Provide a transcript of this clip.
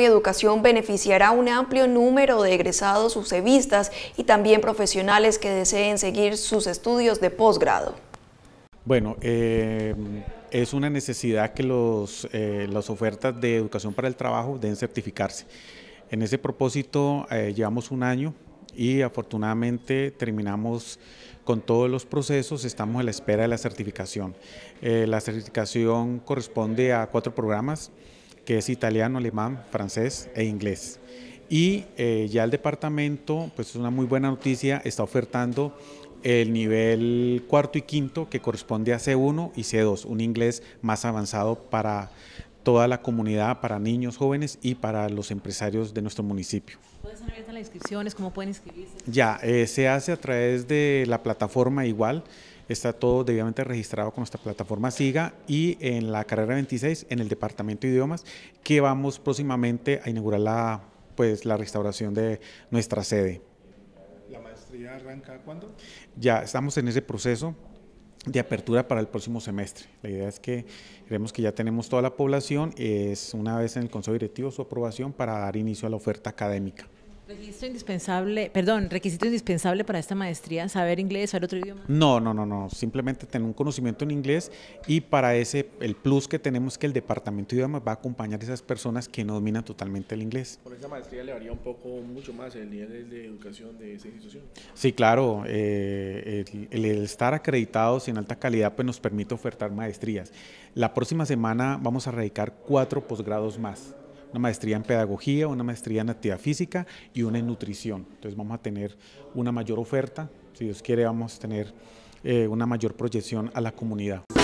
y Educación beneficiará a un amplio número de egresados usevistas y también profesionales que deseen seguir sus estudios de posgrado. Bueno, eh, es una necesidad que eh, las ofertas de educación para el trabajo deben certificarse. En ese propósito eh, llevamos un año y afortunadamente terminamos con todos los procesos, estamos a la espera de la certificación. la certificación corresponde a cuatro programas que es italiano, alemán, francés e inglés. Y eh, ya el departamento, pues es una muy buena noticia, está ofertando el nivel cuarto y quinto que corresponde a C1 y C2, un inglés más avanzado para toda la comunidad, para niños, jóvenes y para los empresarios de nuestro municipio. ¿Pueden abiertas las inscripciones? ¿Cómo pueden inscribirse? Ya, eh, se hace a través de la plataforma igual. Está todo debidamente registrado con nuestra plataforma SIGA y en la carrera 26, en el departamento de idiomas, que vamos próximamente a inaugurar la, pues, la restauración de nuestra sede. ¿La maestría arranca cuándo? Ya estamos en ese proceso de apertura para el próximo semestre. La idea es que creemos que ya tenemos toda la población, es una vez en el Consejo Directivo su aprobación para dar inicio a la oferta académica indispensable, perdón, requisito indispensable para esta maestría, saber inglés, saber otro idioma. No, no, no, no, simplemente tener un conocimiento en inglés y para ese el plus que tenemos que el departamento de idiomas va a acompañar a esas personas que no dominan totalmente el inglés. ¿Por esa maestría le varía un poco mucho más el nivel de educación de esa institución. Sí, claro, eh, el, el, estar acreditados y en alta calidad pues nos permite ofertar maestrías. La próxima semana vamos a radicar cuatro posgrados más una maestría en pedagogía, una maestría en actividad física y una en nutrición. Entonces vamos a tener una mayor oferta, si Dios quiere vamos a tener eh, una mayor proyección a la comunidad.